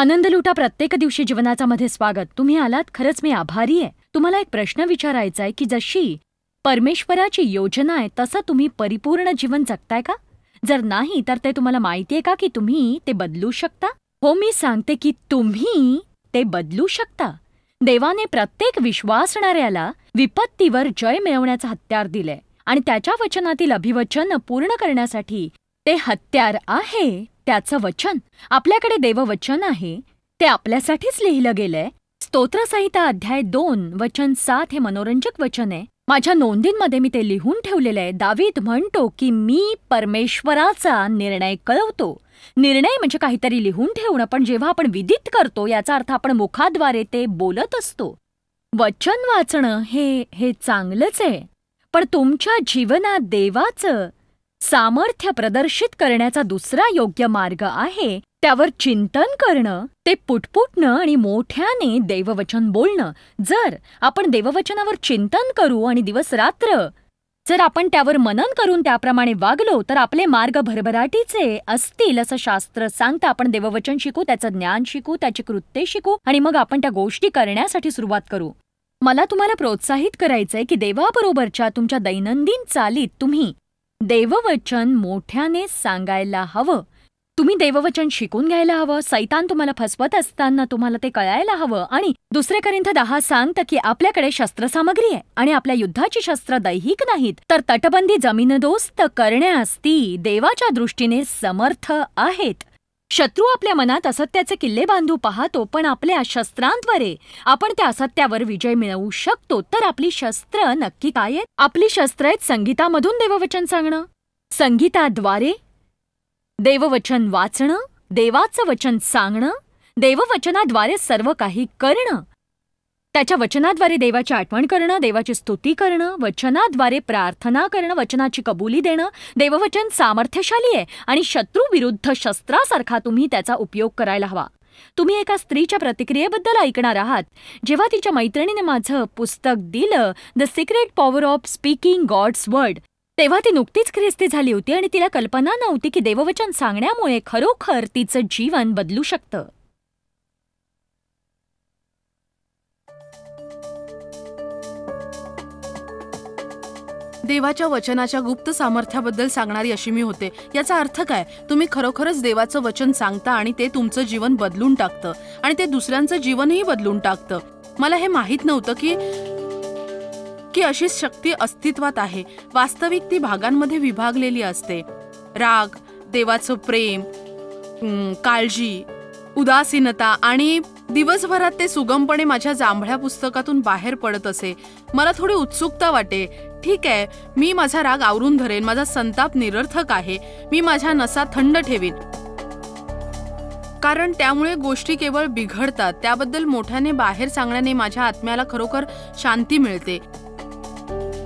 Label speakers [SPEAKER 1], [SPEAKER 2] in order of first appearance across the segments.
[SPEAKER 1] आनंद लुटा प्रत्येक दिवशी जीवनाचा मध्ये स्वागत तुम्ही आलात खरंच मी आभारी आहे तुम्हाला एक प्रश्न विचारायचा आहे की जशी परमेश्वराची योजना आहे तसं तुम्ही परिपूर्ण जीवन जगताय का जर नाही तर ते तुम्हाला माहिती आहे का की तुम्ही ते बदलू शकता हो मी सांगते की तुम्ही ते बदलू शकता देवाने प्रत्येक विश्वासणाऱ्याला विपत्तीवर जय मिळवण्याचं हत्यार दिलंय आणि त्याच्या वचनातील अभिवचन पूर्ण करण्यासाठी ते हत्यार आहे त्याचं वचन आपल्याकडे देववचन आहे ते आपल्यासाठीच लिहिलं गेलंय स्तोत्रसंहिता अध्याय दोन वचन सात हे मनोरंजक वचन आहे माझ्या नोंदींमध्ये मी ते लिहून ठेवलेलं आहे दावीद म्हणतो की मी परमेश्वराचा निर्णय कळवतो निर्णय म्हणजे काहीतरी लिहून ठेवणं पण जेव्हा आपण विदित करतो याचा अर्थ आपण मुखाद्वारे ते बोलत असतो वचन वाचणं हे हे चांगलंच आहे पण तुमच्या जीवनात देवाचं सामर्थ्य प्रदर्शित करण्याचा दुसरा योग्य मार्ग आहे त्यावर चिंतन करणं ते पुटपुटणं आणि मोठ्याने देववचन बोलणं जर आपण देववचनावर चिंतन करू आणि दिवस रात्र जर आपण त्यावर मनन करून त्याप्रमाणे वागलो तर आपले मार्ग भरभराटीचे असतील असं शास्त्र सांगतं आपण देववचन शिकू त्याचं ज्ञान शिकू त्याची कृत्य शिकू आणि मग आपण त्या गोष्टी करण्यासाठी सुरुवात करू मला तुम्हाला प्रोत्साहित करायचंय की देवाबरोबरच्या तुमच्या दैनंदिन चालीत तुम्ही देववचन मोठ्याने सांगायला हवं तुम्ही देववचन शिकून घ्यायला हवं सैतान तुम्हाला फसवत असताना तुम्हाला ते कळायला हवं आणि दुसरे करिंथ दहा सांगतं की आपल्याकडे शस्त्रसामग्री आहे आणि आपल्या युद्धाची शस्त्र दैहिक नाहीत तर तटबंदी जमीनदोस्त करण्यास ती देवाच्या दृष्टीने समर्थ आहेत शत्रू आपल्या मनात असत्याचे किल्ले बांधू पाहतो पण आपल्या शस्त्रांद्वारे आपण त्या असत्यावर विजय मिळवू शकतो तर आपली शस्त्र नक्की काय आहेत आपली शस्त्र आहेत संगीतामधून देववचन सांगणं संगीताद्वारे देववचन वाचणं देवाचं वचन सांगणं देववचनाद्वारे सर्व काही करणं त्याच्या वचनाद्वारे देवाची आठवण करणं देवाची स्तुती करणं वचनाद्वारे प्रार्थना करणं वचनाची कबुली देणं देववचन सामर्थ्यशाली आहे आणि शत्रूविरुद्ध शस्त्रासारखा तुम्ही त्याचा उपयोग करायला हवा तुम्ही एका स्त्रीच्या प्रतिक्रियेबद्दल ऐकणार आहात जेव्हा तिच्या मैत्रिणीने माझं पुस्तक दिलं the secret power of speaking God's word तेव्हा ती नुकतीच ख्रिस्ती झाली होती आणि तिला कल्पना नव्हती की देववचन सांगण्यामुळे खरोखर तिचं जीवन बदलू शकतं
[SPEAKER 2] देवाच्या वचनाच्या गुप्त सामर्थ्याबद्दल सांगणारी अशी मी होते याचा अर्थ काय तुम्ही खरोखरच देवाचं वचन सांगता आणि ते तुमचं जीवन बदलून टाकतं आणि ते दुसऱ्यांचं जीवनही बदलून टाकतं मला हे माहीत नव्हतं की की अशीच शक्ती अस्तित्वात आहे वास्तविक ती भागांमध्ये विभागलेली असते राग देवाचं प्रेम काळजी उदासीनता आणि दिवसभरात ते सुगमपणे माझ्या जांभळ्या पुस्तकातून बाहेर पडत असे मला थोडी उत्सुकता वाटे ठीक आहे मी माझा राग आवरून धरेन माझा संताप निरर्थक आहे मी माझ्या नसा थंड ठेवीन कारण त्यामुळे गोष्टी केवळ बिघडतात त्याबद्दल मोठ्याने बाहेर सांगण्याने माझ्या आत्म्याला खरोखर शांती मिळते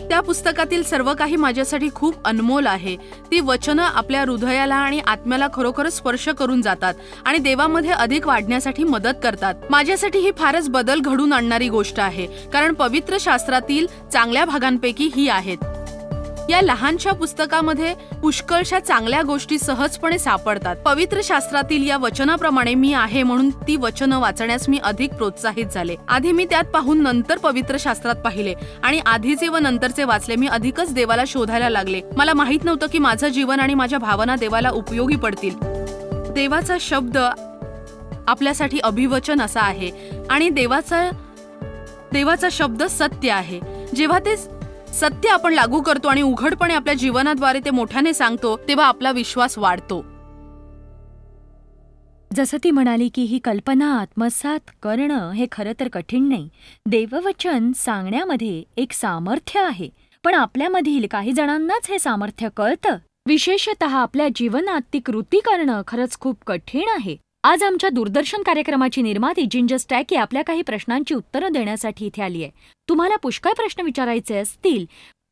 [SPEAKER 2] त्या पुस्तकातील सर्व काही माझ्यासाठी खूप अनमोल आहे ती वचनं आपल्या हृदयाला आणि आत्म्याला खरोखरच स्पर्श करून जातात आणि देवामध्ये अधिक वाढण्यासाठी मदत करतात माझ्यासाठी ही फारच बदल घडून आणणारी गोष्ट आहे कारण पवित्र शास्त्रातील चांगल्या भागांपैकी ही आहेत या लहानशा पुस्तकामध्ये पुष्कळशा चांगल्या गोष्टी सहजपणे सापडतात पवित्र शास्त्रातील या वचनाप्रमाणे मी आहे म्हणून ती वचन वाचण्यास मी अधिक प्रोत्साहित झाले आधी मी त्यात पाहून नंतर पवित्र शास्त्रात पाहिले आणि आधीचे व नंतरचे वाचले मी अधिकच देवाला शोधायला लागले मला माहित नव्हतं की माझं जीवन आणि माझ्या भावना देवाला उपयोगी पडतील देवाचा शब्द आपल्यासाठी अभिवचन असा आहे आणि देवाचा देवाचा शब्द सत्य आहे जेव्हा ते सत्य आपण लागू करतो आणि उघडपणे आपल्या जीवनाद्वारे ते मोठ्याने सांगतो तेव्हा आपला विश्वास वाढतो
[SPEAKER 1] जसं ती म्हणाली की ही कल्पना आत्मसात करणं हे खरं तर कठीण नाही देववचन सांगण्यामध्ये एक सामर्थ्य आहे पण आपल्यामधील काही जणांनाच हे सामर्थ्य कळतं विशेषत आपल्या जीवनात ती कृती करणं खरंच खूप कठीण आहे आज आमच्या दूरदर्शन कार्यक्रमाची निर्माती जिंजस टॅकी आपल्या काही प्रश्नांची उत्तरं देण्यासाठी इथे आली आहे तुम्हाला पुष्कळ प्रश्न विचारायचे असतील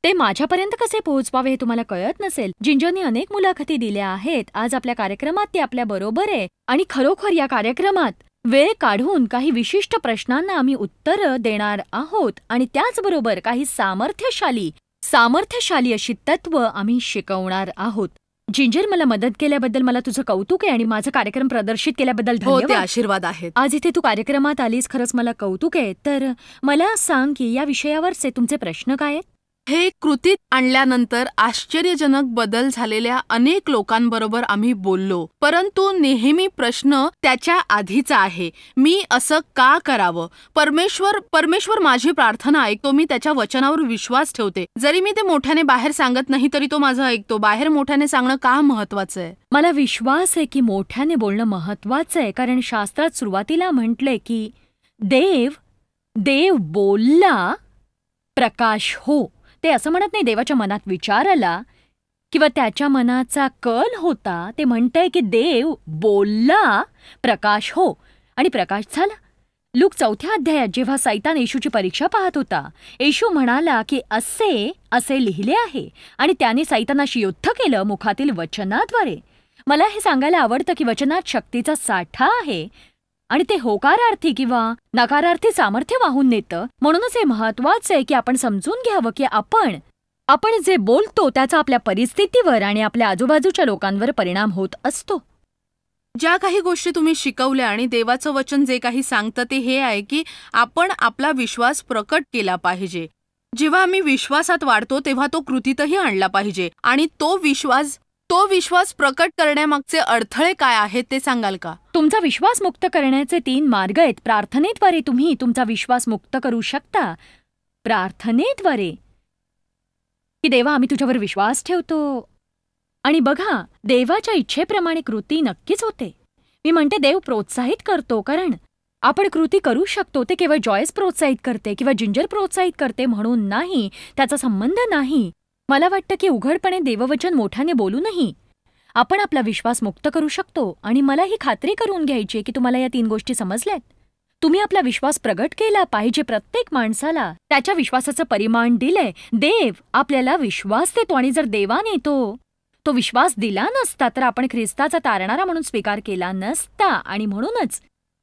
[SPEAKER 1] ते माझ्यापर्यंत कसे पोहोचवावे हे तुम्हाला कळत नसेल जिंजनी अनेक मुलाखती दिल्या आहेत आज आपल्या कार्यक्रमात ते आपल्या बरोबर आहे आणि खरोखर या कार्यक्रमात वेळ काढून काही विशिष्ट प्रश्नांना आम्ही उत्तरं देणार आहोत आणि त्याचबरोबर काही सामर्थ्यशाली सामर्थ्यशाली अशी तत्व आम्ही शिकवणार आहोत जिंजर मला मदत केल्याबद्दल मला तुझं कौतुक आहे आणि माझा कार्यक्रम प्रदर्शित केल्याबद्दल हो, धन्यवाद आशीर्वाद आहे आज इथे तू कार्यक्रमात आलीस खरंच मला कौतुक
[SPEAKER 2] आहे तर मला सांग की या विषयावरचे तुमचे प्रश्न काय आहेत हे कृतीत आणल्यानंतर आश्चर्यजनक बदल झालेल्या अनेक लोकांबरोबर आम्ही बोललो परंतु नेहमी प्रश्न त्याच्या आधीचा आहे मी असं का करावं परमेश्वर परमेश्वर माझी प्रार्थना ऐकतो मी त्याच्या वचनावर विश्वास ठेवते जरी मी ते मोठ्याने बाहेर सांगत नाही तरी तो माझं ऐकतो बाहेर मोठ्याने सांगणं का महत्वाचं आहे मला विश्वास आहे की
[SPEAKER 1] मोठ्याने बोलणं महत्वाचं आहे कारण शास्त्रात सुरुवातीला म्हटलंय की देव देव बोलला प्रकाश हो ते असं म्हणत नाही देवाच्या मनात विचार आला किंवा त्याच्या मनाचा कल होता ते म्हणतंय की देव बोलला प्रकाश हो आणि प्रकाश झाला लूक चौथ्या अध्यायात जेव्हा सैतान येशूची परीक्षा पाहत होता येशू म्हणाला की असे असे लिहिले आहे आणि त्याने सैतानाशी युद्ध केलं मुखातील वचनाद्वारे मला हे सांगायला आवडतं की वचनात शक्तीचा साठा आहे आणि ते होकारार्थी किंवा नकारार्थी सामर्थ्य वाहून नेतं म्हणूनच हे महत्वाचं आहे की आपण समजून घ्यावं की आपण आपण
[SPEAKER 2] जे बोलतो त्याचा आपल्या परिस्थितीवर आणि आपल्या आजूबाजूच्या लोकांवर परिणाम होत असतो ज्या काही गोष्टी तुम्ही शिकवल्या आणि देवाचं वचन जे काही सांगतं ते हे आहे की आपण आपला विश्वास प्रकट केला पाहिजे जेव्हा आम्ही विश्वासात वाढतो तेव्हा तो कृतीतही आणला पाहिजे आणि तो विश्वास तो विश्वास प्रकट करण्यामागचे अडथळे काय आहेत ते सांगाल का तुमचा विश्वास मुक्त करण्याचे तीन मार्ग आहेत प्रार्थनेद्वारे तुम्ही तुमचा
[SPEAKER 1] विश्वास मुक्त करू शकता प्रार्थनेद्वारे की देवा आम्ही तुझ्यावर विश्वास ठेवतो आणि बघा देवाच्या इच्छेप्रमाणे कृती नक्कीच होते मी म्हणते देव प्रोत्साहित करतो कारण आपण कृती करू शकतो ते केवळ जॉयस प्रोत्साहित करते किंवा जिंजर प्रोत्साहित करते म्हणून नाही त्याचा संबंध नाही मला वाटतं की उघडपणे देववचन मोठ्याने बोलू नाही आपण आपला विश्वास मुक्त करू शकतो आणि मला ही खात्री करून घ्यायची की तुम्हाला या तीन गोष्टी समजल्यात तुम्ही आपला विश्वास प्रगट केला पाहिजे प्रत्येक माणसाला त्याच्या विश्वासाचं परिमाण दिलंय देव आपल्याला विश्वास देतो आणि जर देवाने तो तो विश्वास दिला नसता तर आपण ख्रिस्ताचा तारणारा म्हणून स्वीकार केला नसता आणि म्हणूनच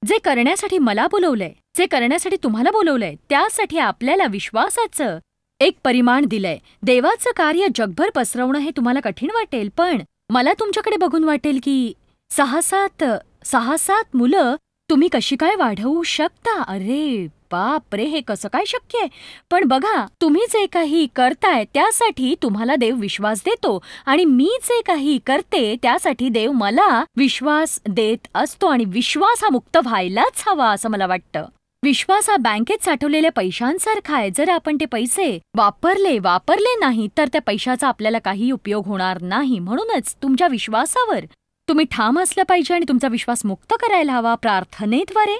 [SPEAKER 1] जे करण्यासाठी मला बोलवलंय जे करण्यासाठी तुम्हाला बोलवलंय त्यासाठी आपल्याला विश्वासाचं एक परिमाण दिलंय देवाचं कार्य जगभर पसरवणं हे तुम्हाला कठीण वाटेल पण मला तुमच्याकडे बघून वाटेल की सहा सात सहा सात मुलं तुम्ही कशी काय वाढवू शकता अरे बाप रे हे कसं काय शक्य आहे पण बघा तुम्ही जे काही करताय त्यासाठी तुम्हाला देव विश्वास देतो आणि मी जे काही करते त्यासाठी देव मला विश्वास देत असतो आणि विश्वास हा मुक्त व्हायलाच हवा असं मला वाटतं विश्वास हा बँकेत साठवलेल्या पैशांसारखा आहे जर आपण ते पैसे वापरले वापरले नाही तर त्या पैशाचा आपल्याला काही उपयोग होणार नाही म्हणूनच तुमच्या विश्वासावर तुम्ही ठाम असलं पाहिजे आणि तुमचा विश्वास मुक्त करायला हवा प्रार्थनेद्वारे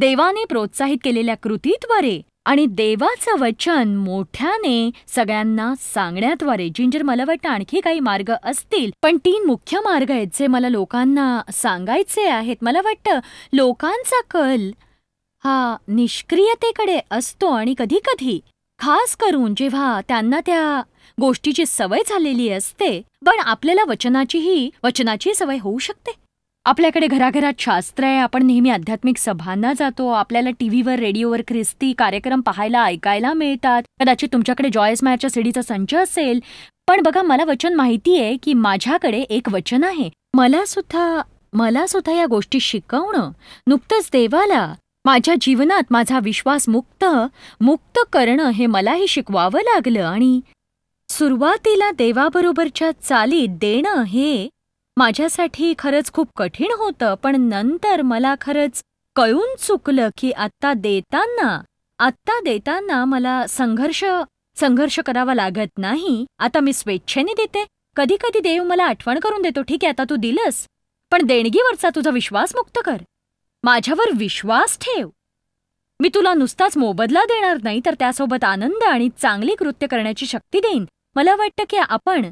[SPEAKER 1] देवाने प्रोत्साहित केलेल्या कृतीद्वारे आणि देवाचं वचन मोठ्याने सगळ्यांना सांगण्याद्वारे जिंजर मला वाटतं आणखी काही मार्ग असतील पण तीन मुख्य मार्ग आहेत जे मला लोकांना सांगायचे आहेत मला वाटतं लोकांचा कल हा निष्क्रियतेकडे असतो आणि कधी कधी खास करून जेव्हा त्यांना त्या गोष्टीची सवय झालेली असते पण आपल्याला वचनाचीही वचनाची सवय होऊ शकते आपल्याकडे घराघरात शास्त्र आहे आपण नेहमी आध्यात्मिक सभांना जातो आपल्याला टी व्हीवर रेडिओवर ख्रिस्ती कार्यक्रम पाहायला ऐकायला मिळतात कदाचित तुमच्याकडे जॉयस मॅरच्या सिडीचा संच असेल पण बघा मला वचन माहिती आहे की माझ्याकडे एक वचन आहे मला सुद्धा मला सुद्धा या गोष्टी शिकवणं नुकतंच देवाला माझ्या जीवनात माझा विश्वास मुक्त मुक्त करणं हे मलाही शिकवावं लागलं आणि सुरुवातीला देवाबरोबरच्या चालीत देणं हे माझ्यासाठी खरंच खूप कठीण होतं पण नंतर मला खरंच कळून चुकलं की आत्ता देताना आत्ता देताना मला संघर्ष संघर्ष करावा लागत नाही आता मी स्वेच्छेने देते कधी कधी देव मला आठवण करून देतो ठीक आहे आता तू दिलंस पण देणगीवरचा तुझा विश्वास मुक्त कर माझ्यावर विश्वास ठेव मी तुला नुसताच मोबदला देणार नाही तर त्यासोबत आनंद आणि चांगली कृत्य करण्याची शक्ती देईन मला वाटतं
[SPEAKER 2] की आपण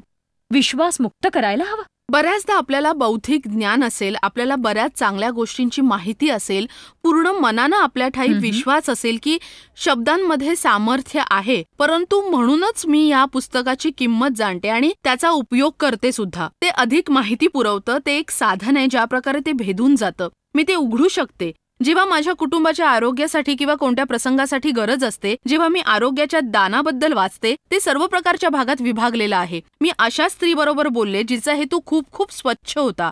[SPEAKER 2] विश्वास मुक्त करायला हवा बऱ्याचदा आपल्याला बौद्धिक ज्ञान असेल आपल्याला बऱ्याच चांगल्या गोष्टींची माहिती असेल पूर्ण मनानं आपल्या ठाई विश्वास असेल की शब्दांमध्ये सामर्थ्य आहे परंतु म्हणूनच मी या पुस्तकाची किंमत जाणते आणि त्याचा उपयोग करते सुद्धा ते अधिक माहिती पुरवतं ते एक साधन आहे ज्या प्रकारे ते भेदून जातं मी ते उघडू शकते जेव्हा माझ्या कुटुंबाच्या आरोग्यासाठी किंवा कोणत्या प्रसंगासाठी गरज असते जेव्हा मी आरोग्याच्या दानाबद्दल वाचते ते सर्व प्रकारच्या भागात विभागलेलं आहे मी अशा स्त्रीबरोबर बोलले जिचा हेतू खूप खूप स्वच्छ होता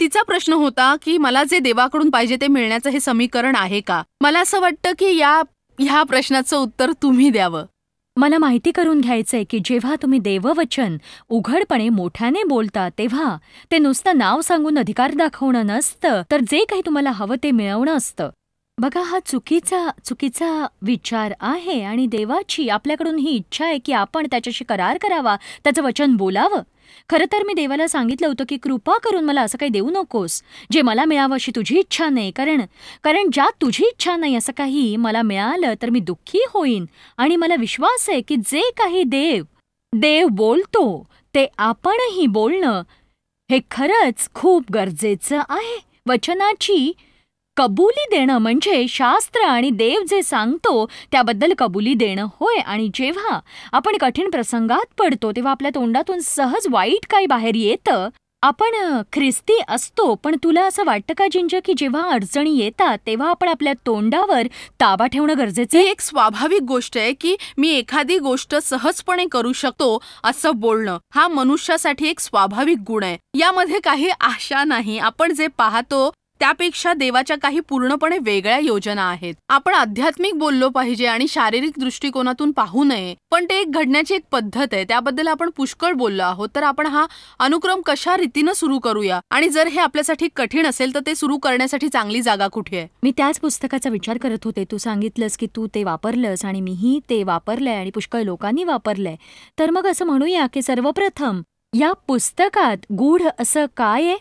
[SPEAKER 2] तिचा प्रश्न होता की मला जे देवाकडून पाहिजे ते मिळण्याचं हे समीकरण आहे का मला असं वाटतं की या ह्या प्रश्नाचं उत्तर तुम्ही द्यावं मला माहिती करून घ्यायचंय की जेव्हा तुम्ही
[SPEAKER 1] देववचन उघडपणे मोठ्याने बोलता तेव्हा ते नुसतं नाव सांगून अधिकार दाखवणं नसतं तर जे काही तुम्हाला हवं ते मिळवणं असतं बघा हा चुकीचा चुकीचा विचार आहे आणि देवाची आपल्याकडून ही इच्छा आहे की आपण त्याच्याशी करार करावा त्याचं वचन बोलावं खरं तर मी देवाला सांगितलं होतं की कृपा करून मला असं काही देऊ नकोस जे मला मिळावं अशी तुझी इच्छा नाही कारण कारण ज्या तुझी इच्छा नाही असं काही मला मिळालं तर मी दुःखी होईन आणि मला विश्वास आहे की जे काही देव देव बोलतो ते आपणही बोलणं हे खरंच खूप गरजेचं आहे वचनाची कबुली देणं म्हणजे शास्त्र आणि देव जे सांगतो त्याबद्दल कबुली देणं होय आणि जेव्हा आपण कठीण प्रसंगात पडतो तेव्हा आपल्या तोंडातून सहज वाईट काही बाहेर येतं आपण ख्रिस्ती असतो पण तुला असं वाटतं का जिंज की जेव्हा अडचणी येतात तेव्हा आपण आपल्या तोंडावर ताबा ठेवणं
[SPEAKER 2] गरजेचं एक स्वाभाविक गोष्ट आहे की मी एखादी गोष्ट सहजपणे करू शकतो असं बोलणं हा मनुष्यासाठी एक स्वाभाविक गुण आहे यामध्ये काही आशा नाही आपण जे पाहतो त्यापेक्षा देवाच्या काही पूर्णपणे वेगळ्या योजना आहेत आपण आध्यात्मिक बोललो पाहिजे आणि शारीरिक दृष्टिकोनातून पाहू नये पण ते एक घडण्याची एक पद्धत आहे त्याबद्दल आपण पुष्कळ बोललो आहोत तर आपण हा अनुक्रम कशा रीतीनं सुरू करूया आणि जर हे आपल्यासाठी कठीण असेल तर ते सुरू करण्यासाठी चांगली जागा कुठे आहे मी त्याच पुस्तकाचा विचार करत होते तू सांगितलंस
[SPEAKER 1] की तू ते वापरलंस आणि मीही ते वापरलंय आणि पुष्कळ लोकांनी वापरलंय तर मग असं म्हणूया की सर्वप्रथम या पुस्तकात गूढ असं काय आहे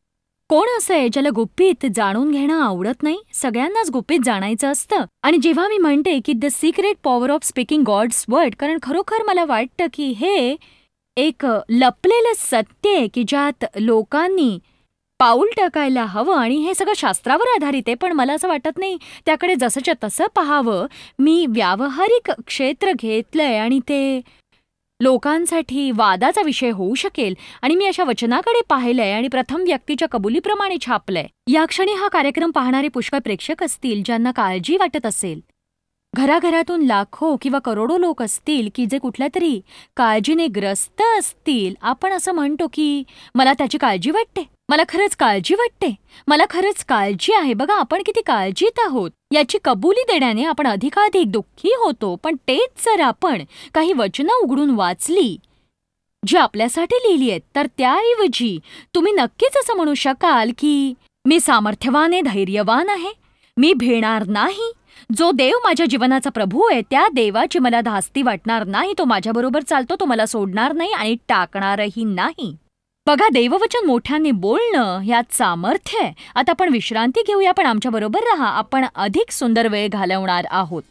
[SPEAKER 1] कोण असं आहे ज्याला गुपित जाणून घेणं आवडत नाही सगळ्यांनाच गुपित जाणायचं असतं आणि जेव्हा मी म्हणते की the secret power of speaking God's word कारण खरोखर मला वाटतं की हे एक लपलेलं सत्य आहे की ज्यात लोकांनी पाऊल टाकायला हवं आणि हे सगळं शास्त्रावर आधारित आहे पण मला असं वाटत नाही त्याकडे जसंच्या तसं पाहावं मी व्यावहारिक क्षेत्र घेतलंय आणि ते लोकांसाठी वादाचा विषय होऊ शकेल आणि मी अशा वचनाकडे पाहिलंय आणि प्रथम व्यक्तीच्या कबुलीप्रमाणे छापलंय या क्षणी हा कार्यक्रम पाहणारे पुष्कळ प्रेक्षक असतील ज्यांना काळजी वाटत असेल घराघरातून लाखो किंवा करोडो लोक असतील की जे कुठल्या तरी काळजीने ग्रस्त असतील आपण असं म्हणतो की मला त्याची काळजी वाटते मला खरंच काळजी वाटते मला खरंच काळजी आहे बघा आपण किती काळजीत आहोत याची कबुली देण्याने आपण अधिकाधिक दुःखी होतो पण तेच जर आपण काही वचनं उघडून वाचली जी आपल्यासाठी लिहिली आहेत तर त्याऐवजी तुम्ही नक्कीच असं म्हणू शकाल की मी सामर्थ्यवान आहे धैर्यवान आहे मी भिणार नाही जो देव माझ्या जीवनाचा प्रभू आहे त्या देवाची मला धास्ती वाटणार नाही तो माझ्याबरोबर चालतो तो मला सोडणार नाही आणि टाकणारही नाही बघा देववचन मोठ्याने बोलणं ह्यात सामर्थ्य आहे आता आपण विश्रांती घेऊया पण आमच्याबरोबर राहा आपण अधिक सुंदर वेळ घालवणार आहोत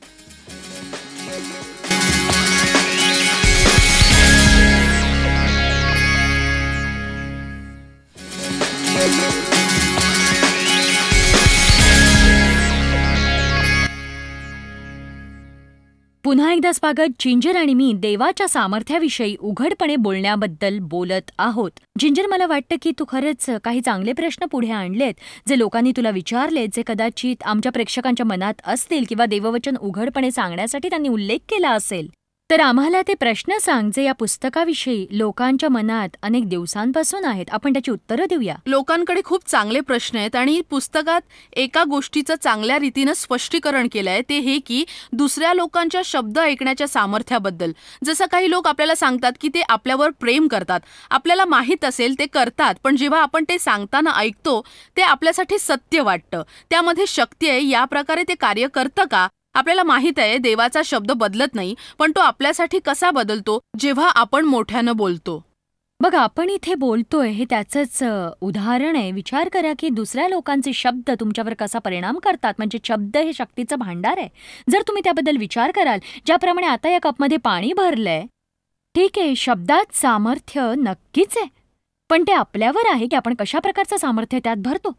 [SPEAKER 1] पुन्हा एकदा स्वागत जिंजर आणि मी देवाच्या सामर्थ्याविषयी उघडपणे बोलण्याबद्दल बोलत आहोत जिंजर मला वाटतं की तू खरंच काही चांगले प्रश्न पुढे आणलेत जे लोकांनी तुला विचारले जे कदाचित आमच्या प्रेक्षकांच्या मनात असतील किंवा देववचन उघडपणे सांगण्यासाठी त्यांनी उल्लेख केला असेल तर आम्हाला ते प्रश्न सांग जे या पुस्तकाविषयी
[SPEAKER 2] लोकांच्या मनात अनेक दिवसांपासून आहेत आपण त्याची उत्तरं देऊया लोकांकडे खूप चांगले प्रश्न आहेत आणि पुस्तकात एका गोष्टीचं चांगल्या रीतीनं स्पष्टीकरण केलं आहे ते हे की दुसऱ्या लोकांच्या शब्द ऐकण्याच्या सामर्थ्याबद्दल जसं काही लोक आपल्याला सांगतात की ते आपल्यावर प्रेम करतात आपल्याला माहीत असेल ते करतात पण जेव्हा आपण ते सांगताना ऐकतो ते आपल्यासाठी सत्य वाटतं त्यामध्ये शक्ती आहे या प्रकारे ते कार्य करतं का आपल्याला माहित आहे देवाचा शब्द बदलत नाही पण तो आपल्यासाठी कसा बदलतो जेव्हा आपण मोठ्यानं बोलतो बघ आपण
[SPEAKER 1] इथे बोलतोय हे त्याचंच उदाहरण आहे विचार करा की दुसऱ्या लोकांचे शब्द तुमच्यावर कसा परिणाम करतात म्हणजे शब्द हे शक्तीचं भांडार आहे जर तुम्ही त्याबद्दल विचार कराल ज्याप्रमाणे आता या कपमध्ये पाणी भरलंय ठीक आहे शब्दात सामर्थ्य नक्कीच आहे पण ते आपल्यावर आहे की आपण कशा प्रकारचं सामर्थ्य त्यात भरतो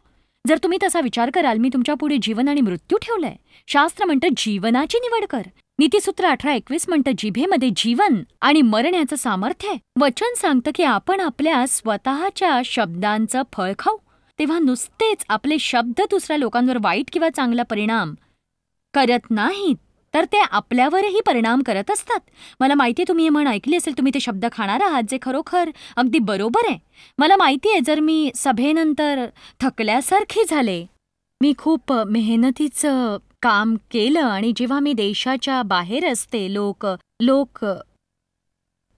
[SPEAKER 1] जर तुम्ही तसा विचार कराल मी तुमच्या पुढे जीवन आणि मृत्यू ठेवलंय शास्त्र म्हणतं जीवनाची निवड कर नीतीसूत्र अठरा एकवीस म्हणतं जिभेमध्ये जीवन आणि मरण याचं सामर्थ्य वचन सांगतं की आपण आपल्या स्वतःच्या शब्दांचं फळ खाऊ तेव्हा नुसतेच आपले शब्द दुसऱ्या लोकांवर वाईट किंवा चांगला परिणाम करत नाहीत तर ते आपल्यावरही परिणाम करत असतात मला माहिती आहे तुम्ही हे म्हण ऐकली असेल तुम्ही ते शब्द खाणार आहात जे खरोखर अगदी बरोबर आहे मला माहिती आहे जर मी सभेनंतर थकल्यासारखी झाले मी खूप मेहनतीचं काम केलं आणि जेव्हा मी देशाच्या बाहेर असते लोक लोक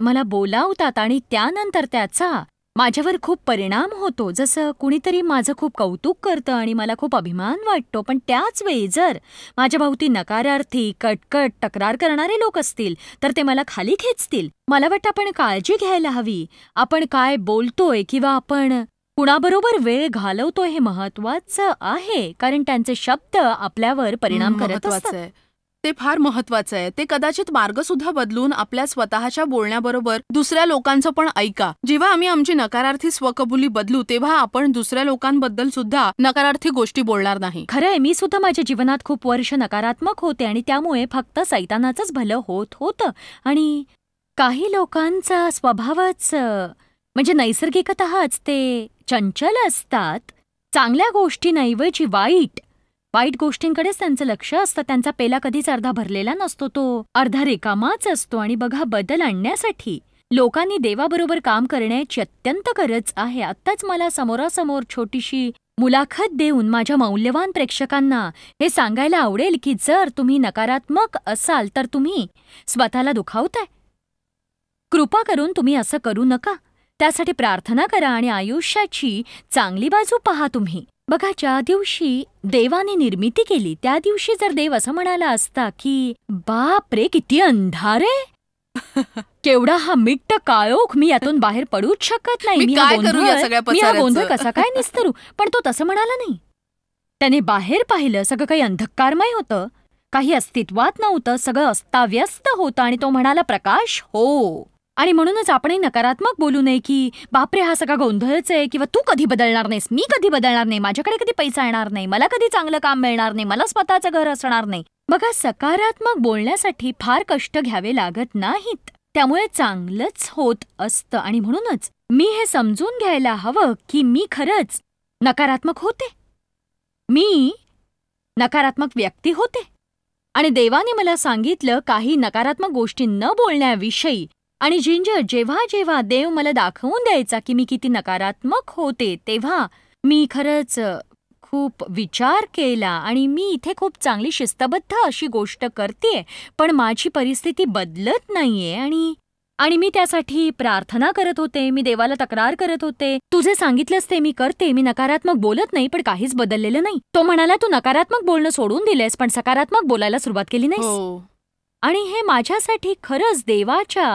[SPEAKER 1] मला बोलावतात आणि त्यानंतर त्याचा माझ्यावर खूप परिणाम होतो जसं कुणीतरी माझं खूप कौतुक करतं आणि मला खूप अभिमान वाटतो पण त्याच वेळी जर माझ्याभोवती नकारार्थी कटकट तक्रार करणारे लोक असतील तर ते मला खाली खेचतील मला वाटतं आपण काळजी घ्यायला हवी आपण काय बोलतोय किंवा आपण कुणाबरोबर वेळ घालवतो हे
[SPEAKER 2] महत्वाचं आहे कारण त्यांचे शब्द आपल्यावर परिणाम करत असतात ते फार महत्वाचं आहे ते कदाचित मार्ग सुद्धा बदलून आपल्या स्वतःच्या बोलण्याबरोबर दुसऱ्या लोकांचं पण ऐका जेव्हा आम्ही आमची नकारार्थी स्वकबुली बदलू तेव्हा आपण दुसऱ्या लोकांबद्दल सुद्धा नकारार्थी गोष्टी बोलणार नाही खरंय मी सुद्धा माझ्या जीवनात खूप वर्ष नकारात्मक होते आणि त्यामुळे
[SPEAKER 1] फक्त सैतानाचंच भलं होत होतं आणि काही लोकांचा स्वभावच म्हणजे नैसर्गिकतःच ते चंचल असतात चांगल्या गोष्टी गोष्टींऐवजी वाईट वाईट गोष्टींकडेच त्यांचं लक्ष असतं त्यांचा पेला कधीच अर्धा भरलेला नसतो तो अर्धा रिकामाच असतो आणि बघा बदल आणण्यासाठी लोकांनी देवाबरोबर काम करण्याची अत्यंत गरज आहे आत्ताच मला समोरासमोर छोटीशी मुलाखत देऊन माझ्या मौल्यवान प्रेक्षकांना हे सांगायला आवडेल की जर तुम्ही नकारात्मक असाल तर तुम्ही स्वतःला दुखावताय कृपा करून तुम्ही असं करू नका त्यासाठी प्रार्थना करा आणि आयुष्याची चांगली बाजू पहा तुम्ही बघा ज्या दिवशी देवाने निर्मिती केली त्या दिवशी जर देव असं म्हणाला असता की बाप रे किती अंधारे केवढा हा मिट्ट काळोख मी यातून बाहेर पडूच शकत नाही मी काय करू या सगळ्या मी गोंधळ कसा काय निस्तरू पण तो तसं म्हणाला नाही त्याने बाहेर पाहिलं सगळं काही अंधकारमय होतं काही अस्तित्वात नव्हतं सगळं अस्ताव्यस्त होतं आणि तो म्हणाला प्रकाश हो आणि म्हणूनच आपण नकारात्मक बोलू नये की बापरे हा सगळा गोंधळच आहे किंवा तू कधी बदलणार नाहीस मी कधी बदलणार नाही माझ्याकडे कधी पैसा येणार नाही मला कधी चांगलं काम मिळणार नाही मला स्वतःचं घर असणार नाही बघा सकारात्मक बोलण्यासाठी फार कष्ट घ्यावे लागत नाहीत त्यामुळे चांगलंच होत असतं आणि म्हणूनच मी हे समजून घ्यायला हवं की मी खरंच नकारात्मक होते मी नकारात्मक व्यक्ती होते आणि देवाने मला सांगितलं काही नकारात्मक गोष्टी न बोलण्याविषयी आणि जिंजर जेव्हा जेव्हा देव मला दाखवून द्यायचा की मी किती नकारात्मक होते तेव्हा मी खरंच खूप विचार केला आणि मी इथे खूप चांगली शिस्तबद्ध अशी गोष्ट करते पण माझी परिस्थिती बदलत नाहीये आणि आणि मी त्यासाठी प्रार्थना करत होते मी देवाला तक्रार करत होते तुझे सांगितलंच ते मी करते मी नकारात्मक बोलत नाही पण काहीच बदललेलं नाही तो म्हणाला तू नकारात्मक बोलणं सोडून दिलेस पण सकारात्मक बोलायला सुरुवात केली नाही हो. आणि हे माझ्यासाठी खरंच देवाच्या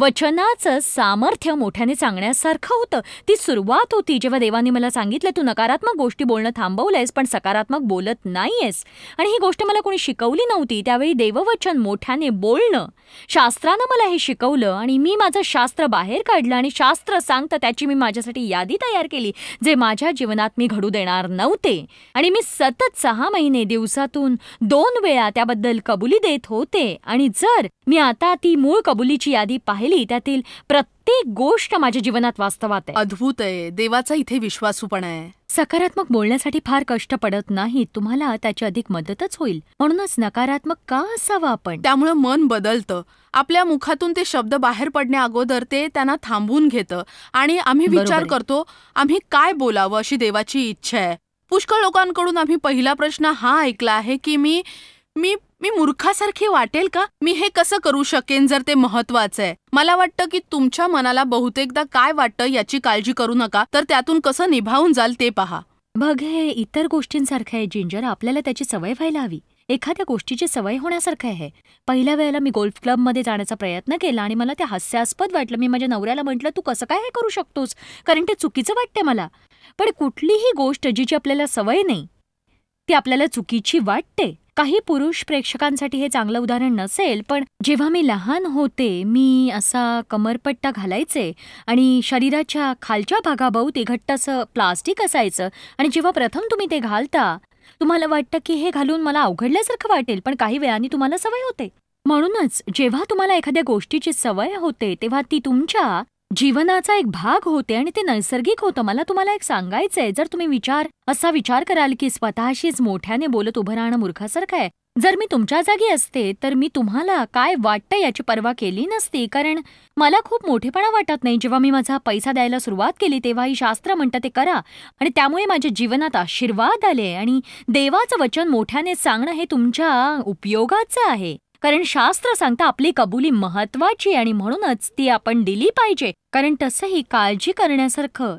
[SPEAKER 1] वचनाचं सामर्थ्य मोठ्याने सांगण्यासारखं होतं ती सुरुवात होती जेव्हा देवाने मला सांगितलं तू नकारात्मक गोष्टी बोलणं आहेस पण सकारात्मक बोलत नाहीयेस आणि ही गोष्ट मला कोणी शिकवली नव्हती त्यावेळी देववचन मोठ्याने बोलणं शास्त्रानं मला हे शिकवलं आणि मी माझं शास्त्र बाहेर काढलं आणि शास्त्र सांगतं त्याची मी माझ्यासाठी यादी तयार केली जे माझ्या जीवनात मी घडू देणार नव्हते आणि मी सतत सहा महिने दिवसातून दोन वेळा त्याबद्दल कबुली देत होते आणि जर मी आता ती मूळ कबुलीची यादी पाहिली त्यातील प्रत्येक गोष्ट माझ्या जीवनात वास्तवात आहे अद्भुत आहे देवाचा इथे विश्वासूपणा आहे सकारात्मक बोलण्यासाठी
[SPEAKER 2] फार कष्ट पडत नाही तुम्हाला त्याची अधिक मदतच होईल म्हणूनच नकारात्मक का असावं आपण त्यामुळे मन बदलतं आपल्या मुखातून ते शब्द बाहेर पडण्या अगोदर ते त्यांना थांबवून घेतं आणि आम्ही विचार करतो आम्ही काय बोलावं अशी देवाची इच्छा आहे पुष्कळ लोकांकडून आम्ही पहिला प्रश्न हा ऐकला आहे की मी मी मी मूर्खासारखी वाटेल का मी हे कसं करू शकेन जर ते महत्वाचं आहे मला वाटतं की तुमच्या मनाला बहुतेकदा काय वाटतं याची काळजी करू नका तर त्यातून कसं निभावून जाल ते पहा बघ हे इतर गोष्टींसारखं आहे जिंजर आपल्याला त्याची सवय व्हायला हवी एखाद्या गोष्टीची सवय होण्यासारखं आहे
[SPEAKER 1] पहिल्या वेळेला मी गोल्फ क्लबमध्ये जाण्याचा प्रयत्न केला आणि मला ते हास्यास्पद वाटलं मी माझ्या नवऱ्याला म्हटलं तू कसं काय हे करू शकतोस कारण ते चुकीचं वाटतंय मला पण कुठलीही गोष्ट जिची आपल्याला सवय नाही ती आपल्याला चुकीची वाटते काही पुरुष प्रेक्षकांसाठी हे चांगलं उदाहरण नसेल पण जेव्हा मी लहान होते मी असा कमरपट्टा घालायचे आणि शरीराच्या खालच्या भागाभोवती घट्ट असं प्लास्टिक असायचं आणि जेव्हा प्रथम तुम्ही ते घालता तुम्हाला वाटतं की हे घालून मला अवघडल्यासारखं वाटेल पण काही वेळाने तुम्हाला सवय होते म्हणूनच जेव्हा तुम्हाला एखाद्या गोष्टीची सवय होते तेव्हा ती तुमच्या जीवनाचा एक भाग होते आणि ते नैसर्गिक होतं मला तुम्हाला एक सांगायचंय जर तुम्ही विचार असा विचार कराल की स्वतःशीच मोठ्याने बोलत उभं राहणं मूर्खासारखं आहे जर मी तुमच्या जागी असते तर मी तुम्हाला काय वाटतं याची पर्वा केली नसती कारण मला खूप मोठेपणा वाटत नाही जेव्हा मी माझा पैसा द्यायला सुरुवात केली तेव्हाही शास्त्र म्हणतं ते करा आणि त्यामुळे माझ्या जीवनात आशीर्वाद आले आणि देवाचं वचन मोठ्याने सांगणं हे तुमच्या उपयोगाचं आहे कारण शास्त्र सांगता आपली कबुली महत्वाची आणि म्हणूनच ती आपण दिली पाहिजे कारण तसंही काळजी करण्यासारखं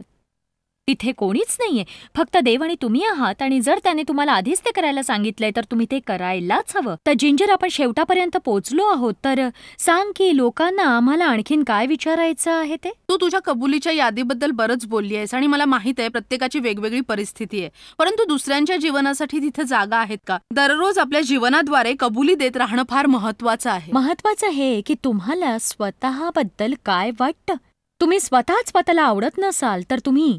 [SPEAKER 1] तिथे कोणीच नाहीये फक्त देव आणि तुम्ही आहात आणि जर त्याने तुम्हाला आधीच ते करायला सांगितलंय तर तुम्ही ते करायलाच हवं तर जिंजर आपण शेवटापर्यंत
[SPEAKER 2] पोहोचलो आहोत तर सांग की लोकांना आम्हाला आणखीन काय विचारायचं आहे ते तू तुझ्या कबुलीच्या यादीबद्दल बरंच बोलली आहेस आणि मला माहित आहे प्रत्येकाची वेगवेगळी परिस्थिती आहे परंतु दुसऱ्यांच्या जीवनासाठी तिथे जागा आहेत का दररोज आपल्या जीवनाद्वारे कबुली देत राहणं फार महत्वाचं आहे महत्वाचं हे की तुम्हाला स्वतःबद्दल काय वाटतं
[SPEAKER 1] तुम्ही स्वतःच स्वतःला आवडत नसाल तर तुम्ही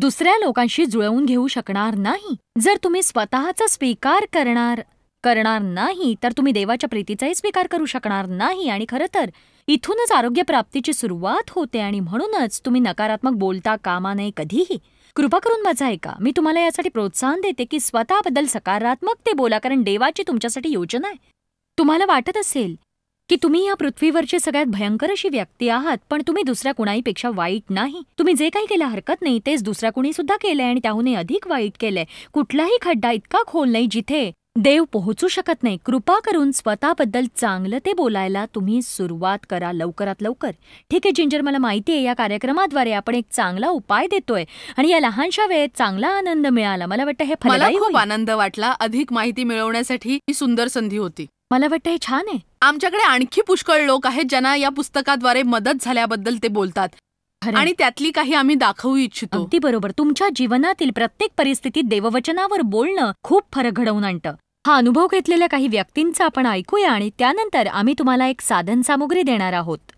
[SPEAKER 1] दुसऱ्या लोकांशी जुळवून घेऊ शकणार नाही जर तुम्ही स्वतःचा स्वीकार करणार करणार नाही तर तुम्ही देवाच्या प्रीतीचाही स्वीकार करू शकणार नाही आणि खरं तर इथूनच आरोग्य प्राप्तीची सुरुवात होते आणि म्हणूनच तुम्ही नकारात्मक बोलता कामा नये कधीही कृपा करून माझा ऐका मी तुम्हाला यासाठी प्रोत्साहन देते की स्वतःबद्दल सकारात्मक ते बोला कारण देवाची तुमच्यासाठी योजना आहे तुम्हाला वाटत असेल की तुम्ही या पृथ्वीवरची सगळ्यात भयंकर अशी व्यक्ती आहात पण तुम्ही दुसऱ्या कुणाहीपेक्षा वाईट नाही तुम्ही जे काही केलं हरकत नाही तेच दुसऱ्या कुणी सुद्धा केलंय आणि त्याहूनही अधिक वाईट केलंय कुठलाही खड्डा इतका खोल नाही जिथे देव पोहोचू शकत नाही कृपा करून स्वतःबद्दल चांगलं ते बोलायला तुम्ही सुरुवात करा लवकरात लवकर ठीक आहे जिंजर मला माहिती आहे या कार्यक्रमाद्वारे आपण एक चांगला उपाय देतोय आणि या लहानशा वेळेत चांगला आनंद मिळाला मला वाटतं
[SPEAKER 2] हे खूप आनंद वाटला अधिक माहिती मिळवण्यासाठी ही सुंदर संधी होती मला वाटतं हे छान आहे आमच्याकडे आणखी पुष्कळ लोक आहेत ज्यांना या पुस्तकाद्वारे मदत झाल्याबद्दल ते बोलतात आणि त्यातली काही आम्ही दाखवू इच्छितो ती बरोबर तुमच्या जीवनातील प्रत्येक परिस्थितीत
[SPEAKER 1] देववचनावर बोलणं खूप फरक घडवून आणतं हा अनुभव घेतलेल्या काही व्यक्तींचा आपण ऐकूया आणि त्यानंतर आम्ही तुम्हाला एक साधन सामुग्री देणार आहोत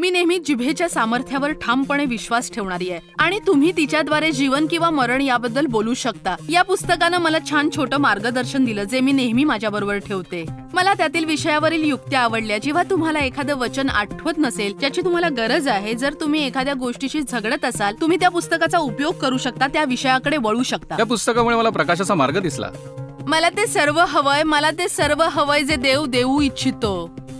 [SPEAKER 2] मी नेहमी जिभेच्या सामर्थ्यावर ठामपणे विश्वास ठेवणारी आहे आणि तुम्ही तिच्याद्वारे जीवन किंवा मरण याबद्दल बोलू शकता या पुस्तकानं मला छान छोटं मार्गदर्शन दिलं जे मी नेहमी माझ्याबरोबर ठेवते मला त्यातील विषयावरील युक्त्या आवडल्या जेव्हा तुम्हाला एखादं वचन आठवत नसेल ज्याची तुम्हाला गरज आहे जर तुम्ही एखाद्या गोष्टीशी झगडत असाल तुम्ही त्या पुस्तकाचा उपयोग करू शकता त्या विषयाकडे वळू शकता या
[SPEAKER 1] पुस्तकामुळे मला प्रकाशाचा मार्ग दिसला
[SPEAKER 2] मला ते सर्व हवंय मला ते सर्व हवंय जे देव देऊ इच्छितो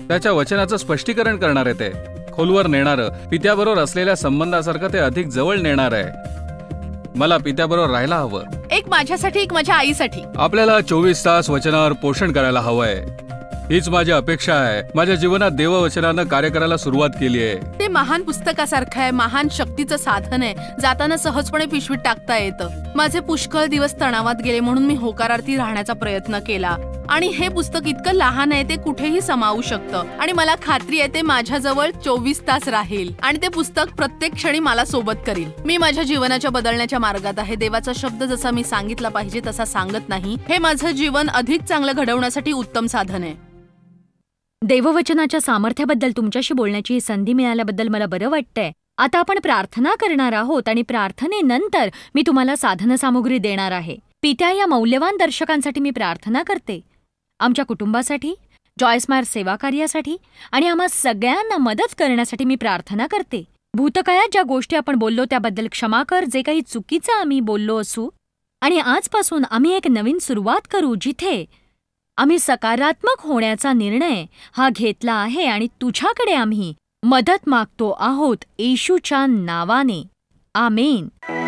[SPEAKER 1] त्याच्या वचनाचं स्पष्टीकरण करणार आहे ते खोलवर नेणारं पित्याबरोबर असलेल्या संबंधासारखं ते अधिक जवळ नेणार आहे मला पित्याबरोबर राहायला हवं
[SPEAKER 2] एक माझ्यासाठी एक माझ्या आईसाठी
[SPEAKER 1] आपल्याला चोवीस तास वचनावर पोषण करायला हवंय हीच माझी अपेक्षा आहे माझ्या जीवनात देववचनानं कार्य करायला सुरुवात केली आहे
[SPEAKER 2] ते महान पुस्तकासारखं आहे महान शक्तीचं साधन आहे जाताना सहजपणे पिशवीत टाकता येतं माझे पुष्कळ दिवस तणावात गेले म्हणून मी होकारार्थी राहण्याचा प्रयत्न केला आणि हे पुस्तक इतकं लहान आहे ते कुठेही समावू शकतं आणि मला खात्री आहे ते माझ्याजवळ चोवीस तास राहील आणि ते पुस्तक प्रत्येक क्षणी मला सोबत करील मी माझ्या जीवनाच्या बदलण्याच्या मार्गात आहे देवाचा शब्द जसा मी सांगितला पाहिजे तसा सांगत नाही हे माझं जीवन अधिक चांगलं घडवण्यासाठी उत्तम साधन आहे
[SPEAKER 1] देववचनाच्या सामर्थ्याबद्दल तुमच्याशी बोलण्याची ही संधी मिळाल्याबद्दल मला बरं वाटतंय आता आपण प्रार्थना करणार आहोत आणि प्रार्थनेनंतर मी तुम्हाला साधनसामुग्री देणार आहे पित्या या मौल्यवान दर्शकांसाठी मी प्रार्थना करते आमच्या कुटुंबासाठी जॉयस्मार सेवाकार्यासाठी आणि आम्हा सगळ्यांना मदत करण्यासाठी मी प्रार्थना करते भूतकाळात ज्या गोष्टी आपण बोललो त्याबद्दल क्षमा कर जे काही चुकीचं आम्ही बोललो असू आणि आजपासून आम्ही एक नवीन सुरुवात करू जिथे आम्ही सकारात्मक होण्याचा निर्णय हा घेतला आहे आणि तुझ्याकडे आम्ही मदत मागतो आहोत येशूच्या नावाने आमेन